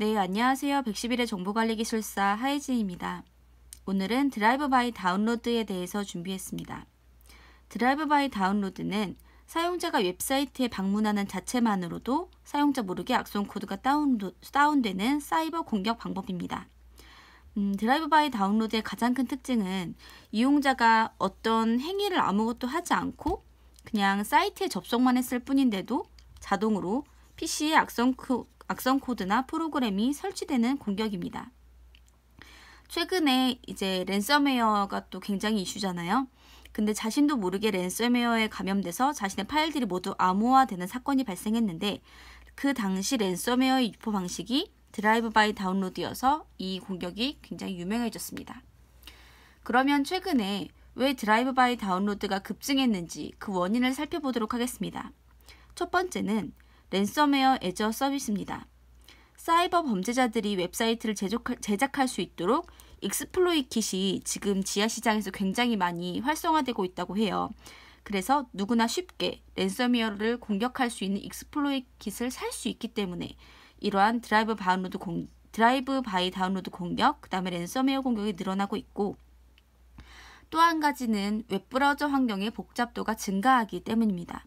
네, 안녕하세요. 111의 정보관리기술사 하이진입니다. 오늘은 드라이브 바이 다운로드에 대해서 준비했습니다. 드라이브 바이 다운로드는 사용자가 웹사이트에 방문하는 자체만으로도 사용자 모르게 악성 코드가 다운도, 다운되는 사이버 공격 방법입니다. 음, 드라이브 바이 다운로드의 가장 큰 특징은 이용자가 어떤 행위를 아무것도 하지 않고 그냥 사이트에 접속만 했을 뿐인데도 자동으로 p c 의 악성 악성 코드나 프로그램이 설치되는 공격입니다. 최근에 이제 랜섬웨어가 또 굉장히 이슈잖아요. 근데 자신도 모르게 랜섬웨어에 감염돼서 자신의 파일들이 모두 암호화되는 사건이 발생했는데 그 당시 랜섬웨어의 유포 방식이 드라이브 바이 다운로드여서 이 공격이 굉장히 유명해졌습니다. 그러면 최근에 왜 드라이브 바이 다운로드가 급증했는지 그 원인을 살펴보도록 하겠습니다. 첫 번째는 랜섬웨어 애저 서비스입니다. 사이버 범죄자들이 웹사이트를 제작할 수 있도록 익스플로이 킷이 지금 지하시장에서 굉장히 많이 활성화되고 있다고 해요. 그래서 누구나 쉽게 랜섬웨어를 공격할 수 있는 익스플로이 킷을 살 수 있기 때문에 이러한 드라이브 다운로드 공, 드라이브 바이 다운로드 공격, 그 다음에 랜섬웨어 공격이 늘어나고 있고 또 한 가지는 웹브라우저 환경의 복잡도가 증가하기 때문입니다.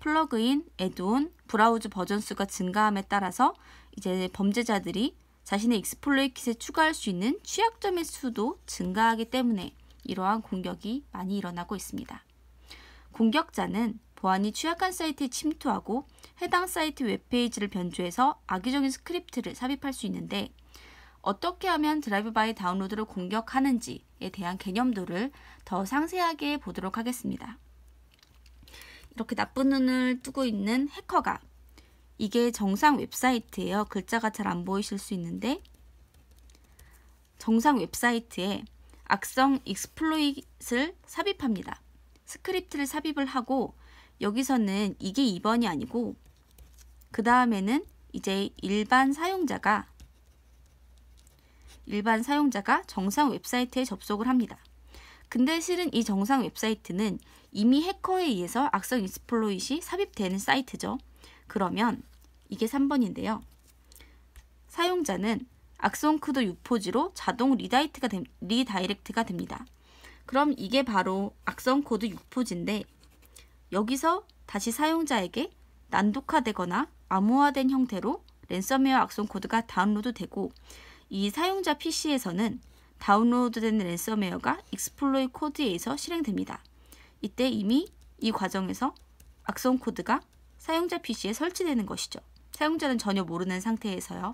플러그인, 에드온, 브라우즈 버전 수가 증가함에 따라서 이제 범죄자들이 자신의 익스플로이 킷에 추가할 수 있는 취약점의 수도 증가하기 때문에 이러한 공격이 많이 일어나고 있습니다. 공격자는 보안이 취약한 사이트에 침투하고 해당 사이트 웹페이지를 변조해서 악의적인 스크립트를 삽입할 수 있는데 어떻게 하면 드라이브 바이 다운로드를 공격하는지에 대한 개념도를 더 상세하게 보도록 하겠습니다. 이렇게 나쁜 눈을 뜨고 있는 해커가 이게 정상 웹사이트예요. 글자가 잘 안 보이실 수 있는데 정상 웹사이트에 악성 익스플로잇을 삽입합니다. 스크립트를 삽입을 하고 여기서는 이게 2번이 아니고 그 다음에는 이제 일반 사용자가 일반 사용자가 정상 웹사이트에 접속을 합니다. 근데 실은 이 정상 웹사이트는 이미 해커에 의해서 악성 익스플로잇이 삽입되는 사이트죠. 그러면 이게 3번인데요. 사용자는 악성 코드 유포지로 자동 리다이트가 되, 리다이렉트가 됩니다. 그럼 이게 바로 악성 코드 유포지인데 여기서 다시 사용자에게 난독화되거나 암호화된 형태로 랜섬웨어 악성 코드가 다운로드 되고 이 사용자 PC에서는 다운로드된 랜섬웨어가 익스플로이 코드에 의해서 실행됩니다. 이때 이미 이 과정에서 악성 코드가 사용자 PC에 설치되는 것이죠. 사용자는 전혀 모르는 상태에서요.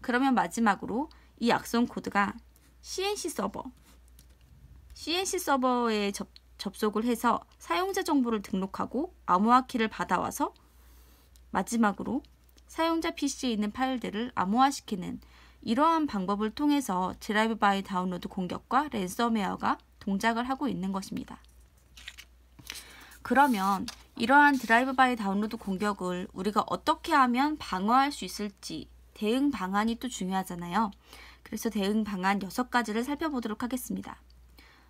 그러면 마지막으로 이 악성 코드가 CNC 서버, CNC 서버에 접, 접속을 해서 사용자 정보를 등록하고 암호화 키를 받아와서 마지막으로 사용자 PC에 있는 파일들을 암호화시키는 이러한 방법을 통해서 드라이브 바이 다운로드 공격과 랜섬웨어가 동작을 하고 있는 것입니다. 그러면 이러한 드라이브 바이 다운로드 공격을 우리가 어떻게 하면 방어할 수 있을지 대응 방안이 또 중요하잖아요. 그래서 대응 방안 6가지를 살펴보도록 하겠습니다.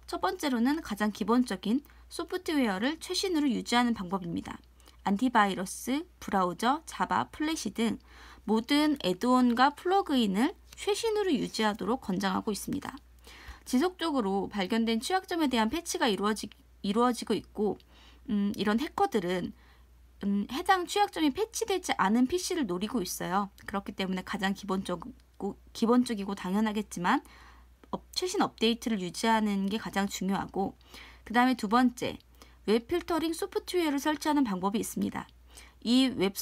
첫 번째로는 가장 기본적인 소프트웨어를 최신으로 유지하는 방법입니다. 안티바이러스, 브라우저, 자바, 플래시 등 모든 애드온과 플러그인을 최신으로 유지하도록 권장하고 있습니다. 지속적으로 발견된 취약점에 대한 패치가 이루어지, 이루어지고 있고 음, 이런 해커들은 음, 해당 취약점이 패치되지 않은 PC를 노리고 있어요. 그렇기 때문에 가장 기본적이고, 기본적이고 당연하겠지만 업, 최신 업데이트를 유지하는 게 가장 중요하고 그 다음에 두 번째 웹 필터링 소프트웨어를 설치하는 방법이 있습니다. 이 웹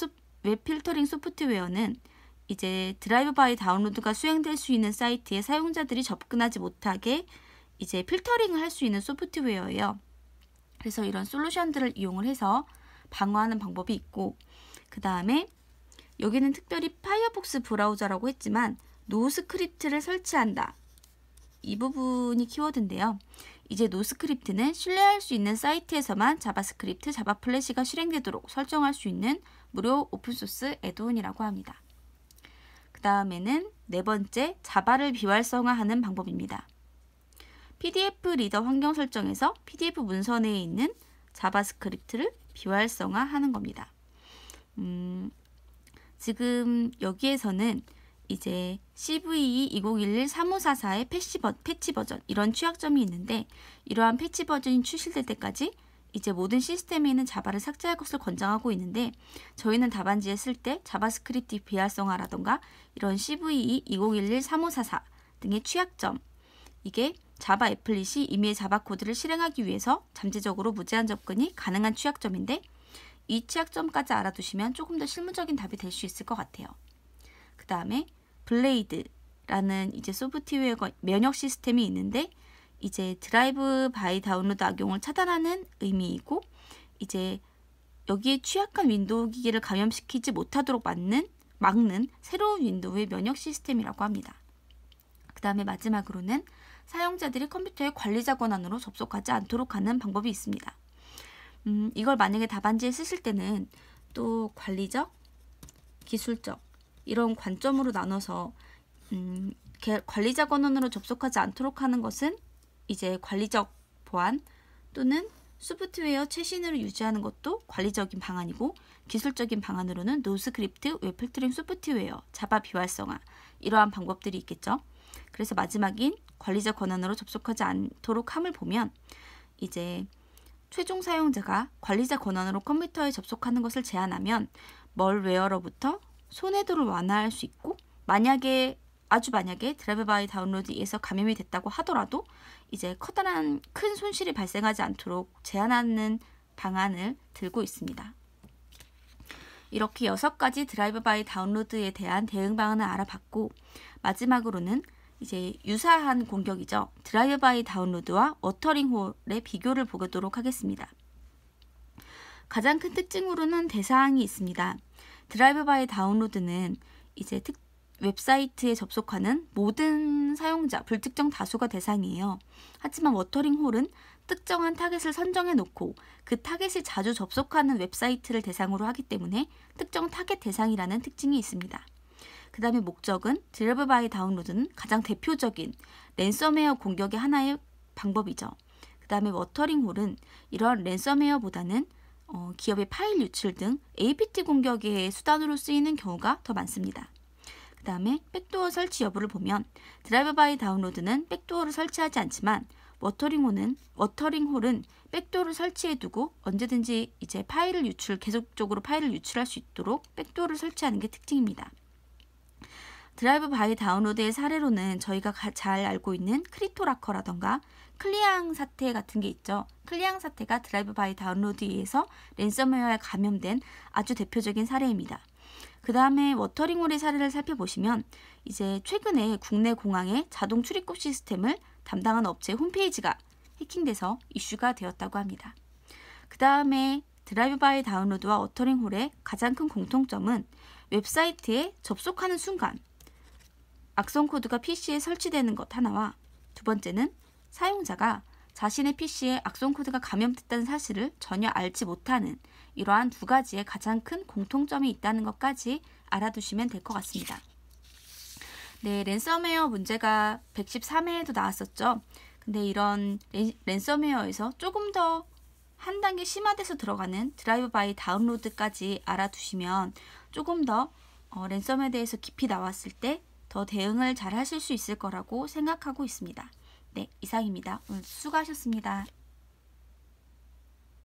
웹 필터링 소프트웨어는 이제 드라이브 바이 다운로드가 수행될 수 있는 사이트에 사용자들이 접근하지 못하게 이제 필터링을 할 수 있는 소프트웨어예요. 그래서 이런 솔루션들을 이용을 해서 방어하는 방법이 있고 그 다음에 여기는 특별히 파이어폭스 브라우저라고 했지만 노스크립트를 설치한다. 이 부분이 키워드인데요. 이제 노스크립트는 신뢰할 수 있는 사이트에서만 자바스크립트, 자바플래시가 실행되도록 설정할 수 있는 무료 오픈소스 에드온이라고 합니다. 그 다음에는 네 번째, 자바를 비활성화하는 방법입니다. PDF 리더 환경 설정에서 PDF 문서 내에 있는 자바스크립트를 비활성화하는 겁니다. 음, 지금 여기에서는 이제 CVE 2011-3544의 패치, 버, 전 이런 취약점이 있는데 이러한 패치 버전이 출시될 때까지 이제 모든 시스템에 있는 자바를 삭제할 것을 권장하고 있는데 저희는 답안지에 쓸 때 자바스크립트 비활성화라던가 이런 CVE 2011-3544 등의 취약점 이게 자바 애플릿이 이미의 자바 코드를 실행하기 위해서 잠재적으로 무제한 접근이 가능한 취약점인데 이 취약점까지 알아두시면 조금 더 실무적인 답이 될 수 있을 것 같아요. 그 다음에 블레이드라는 이제 소프트웨어 면역 시스템이 있는데 이제 드라이브 바이 다운로드 악용을 차단하는 의미이고 이제 여기에 취약한 윈도우 기기를 감염시키지 못하도록 막는, 막는 새로운 윈도우의 면역 시스템이라고 합니다. 그 다음에 마지막으로는 사용자들이 컴퓨터에 관리자 권한으로 접속하지 않도록 하는 방법이 있습니다. 음, 이걸 만약에 답안지에 쓰실 때는 또 관리적, 기술적 이런 관점으로 나눠서 음, 관리자 권한으로 접속하지 않도록 하는 것은 이제 관리적 보안 또는 소프트웨어 최신으로 유지하는 것도 관리적인 방안이고 기술적인 방안으로는 노스크립트, 웹 필터링 소프트웨어, 자바 비활성화 이러한 방법들이 있겠죠. 그래서 마지막인 관리자 권한으로 접속하지 않도록 함을 보면 이제 최종 사용자가 관리자 권한으로 컴퓨터에 접속하는 것을 제한하면 멀웨어로부터 손해도를 완화할 수 있고 만약에 아주 만약에 드라이브 바이 다운로드에서 감염이 됐다고 하더라도 이제 커다란 큰 손실이 발생하지 않도록 제한하는 방안을 들고 있습니다. 이렇게 여섯 가지 드라이브 바이 다운로드에 대한 대응 방안을 알아봤고 마지막으로는 이제 유사한 공격이죠. 드라이브 바이 다운로드와 워터링 홀의 비교를 보도록 하겠습니다. 가장 큰 특징으로는 대사항이 있습니다. 드라이브 바이 다운로드는 이제 특, 웹사이트에 접속하는 모든 사용자, 불특정 다수가 대상이에요. 하지만 워터링 홀은 특정한 타겟을 선정해 놓고 그 타겟이 자주 접속하는 웹사이트를 대상으로 하기 때문에 특정 타겟 대상이라는 특징이 있습니다. 그 다음에 목적은 드래브 바이 다운로드는 가장 대표적인 랜섬웨어 공격의 하나의 방법이죠. 그 다음에 워터링홀은 이런 랜섬웨어보다는 어, 기업의 파일 유출 등 APT 공격의 수단으로 쓰이는 경우가 더 많습니다. 그 다음에 백도어 설치 여부를 보면 드라이브 바이 다운로드는 백도어를 설치하지 않지만 워터링홀은, 워터링홀은 백도어를 설치해두고 언제든지 이제 파일을 유출, 계속적으로 파일을 유출할 수 있도록 백도어를 설치하는 게 특징입니다. 드라이브 바이 다운로드의 사례로는 저희가 가, 잘 알고 있는 크립토라커라던가 클리앙 사태 같은 게 있죠. 클리앙 사태가 드라이브 바이 다운로드에 의해서 랜섬웨어에 감염된 아주 대표적인 사례입니다. 그 다음에 워터링홀의 사례를 살펴보시면 이제 최근에 국내 공항의 자동 출입국 시스템을 담당한 업체 홈페이지가 해킹돼서 이슈가 되었다고 합니다. 그 다음에 드라이브 바이 다운로드와 워터링홀의 가장 큰 공통점은 웹사이트에 접속하는 순간 악성 코드가 PC에 설치되는 것 하나와 두 번째는 사용자가 자신의 PC에 악성 코드가 감염됐다는 사실을 전혀 알지 못하는 이러한 두 가지의 가장 큰 공통점이 있다는 것까지 알아두시면 될 것 같습니다. 네, 랜섬웨어 문제가 113회에도 나왔었죠. 근데 이런 랜섬웨어에서 조금 더 한 단계 심화돼서 들어가는 드라이브 바이 다운로드까지 알아두시면 조금 더 어, 랜섬에 대해서 깊이 나왔을 때더 대응을 잘 하실 수 있을 거라고 생각하고 있습니다. 네, 이상입니다. 오늘 수고하셨습니다.